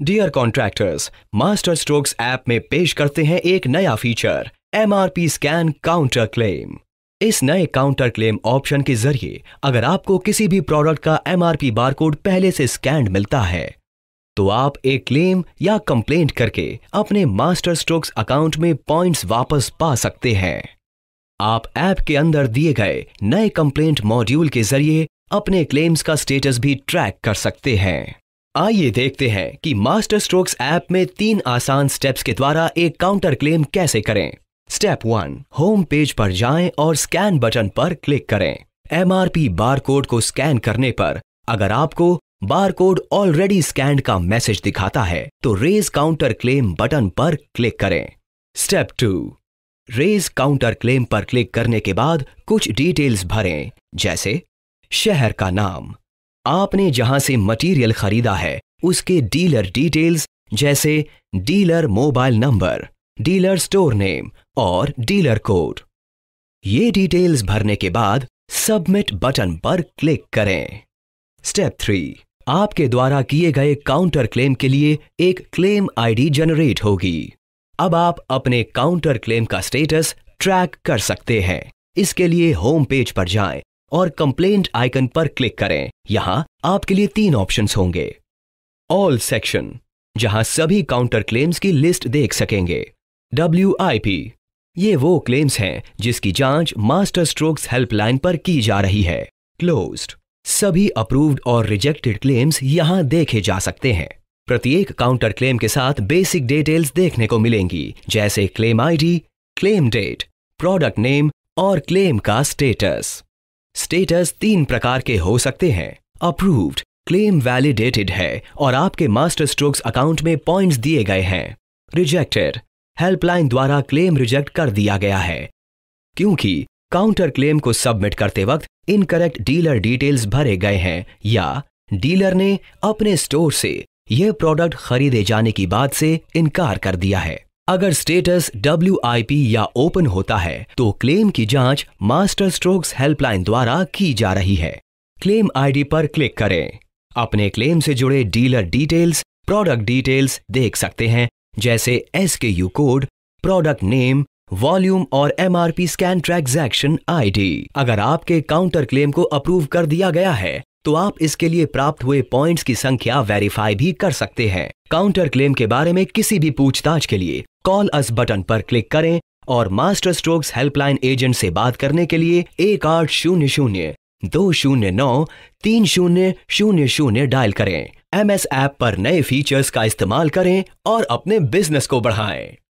Dear contractors master strokes app में पेश करते हैं एक नया feature P scan counter claim इस नए काउंटर क्लेम ऑप्शन के जरिए अगर आपको किसी भी प्रोडक्ट का बार बारकोड पहले से स्कैंड मिलता है तो आप एक क्लेम या कंप्लेंट करके अपने मास्टर स्ट्रोक्स अकाउंट में पॉइंट्स वापस पा सकते हैं आप ऐप के अंदर दिए गए नए कंप्लेंट मॉड्यूल के जरिए अपने क्लेम्स का स्टेटस भी ट्रैक कर सकते हैं आइए देखते हैं कि मास्टर स्ट्रोक्स ऐप में तीन आसान स्टेप्स के द्वारा एक काउंटर क्लेम कैसे करें स्टेप वन होम पेज पर जाएं और स्कैन बटन पर क्लिक करें M R P bar code को स्कैन करने पर अगर आपको बार कोड ऑलरेडी स्कैंड का मैसेज दिखाता है तो रेज काउंटर क्लेम बटन पर क्लिक करें step two raise counter claim पर क्लिक करने के बाद कुछ डिटेल्स भरें जैसे शहर का नाम आपने जहां से मटेरियल खरीदा है उसके डीलर डिटेल्स जैसे dealer mobile number dealer store name और डीलर कोड ये डिटेल्स भरने के बाद सबमिट बटन पर क्लिक करें स्टेप थ्री आपके द्वारा किए गए काउंटर क्लेम के लिए एक क्लेम आईडी जनरेट होगी अब आप अपने काउंटर क्लेम का स्टेटस ट्रैक कर सकते हैं इसके लिए होम पेज पर जाएं और कंप्लेंट आइकन पर क्लिक करें यहां आपके लिए तीन ऑप्शन होंगे ऑल सेक्शन जहां सभी काउंटर क्लेम्स की लिस्ट देख सकेंगे डब्ल्यू ये वो क्लेम्स हैं जिसकी जांच मास्टर स्ट्रोक्स हेल्पलाइन पर की जा रही है क्लोज्ड सभी अप्रूव्ड और रिजेक्टेड क्लेम्स यहां देखे जा सकते हैं प्रत्येक काउंटर क्लेम के साथ बेसिक डिटेल्स देखने को मिलेंगी जैसे claim ID, claim date product name और क्लेम का स्टेटस स्टेटस तीन प्रकार के हो सकते हैं अप्रूव्ड क्लेम वैलिडेटेड है और आपके मास्टर स्ट्रोक्स अकाउंट में पॉइंट्स दिए गए हैं रिजेक्टेड हेल्पलाइन द्वारा क्लेम रिजेक्ट कर दिया गया है क्योंकि काउंटर क्लेम को सबमिट करते वक्त इनकरेक्ट डीलर डिटेल्स भरे गए हैं या डीलर ने अपने स्टोर से यह प्रोडक्ट खरीदे जाने की बात से इनकार कर दिया है अगर स्टेटस डब्ल्यू या ओपन होता है तो क्लेम की जांच मास्टर स्ट्रोक्स हेल्पलाइन द्वारा की जा रही है क्लेम आईडी पर क्लिक करें अपने क्लेम से जुड़े डीलर डिटेल्स प्रोडक्ट डिटेल्स देख सकते हैं जैसे S U code product name volume और पी स्कैन ट्रांजैक्शन आईडी। अगर आपके काउंटर क्लेम को अप्रूव कर दिया गया है तो आप इसके लिए प्राप्त हुए पॉइंट्स की संख्या वेरीफाई भी कर सकते हैं काउंटर क्लेम के बारे में किसी भी पूछताछ के लिए कॉल अस बटन पर क्लिक करें और मास्टर स्ट्रोक्स हेल्पलाइन एजेंट से बात करने के लिए एक आठ शून्य शून्य दो शून्य नौ तीन शून्य शून्य शून्य डायल करें एम एस ऐप पर नए फीचर्स का इस्तेमाल करें और अपने बिजनेस को बढ़ाएं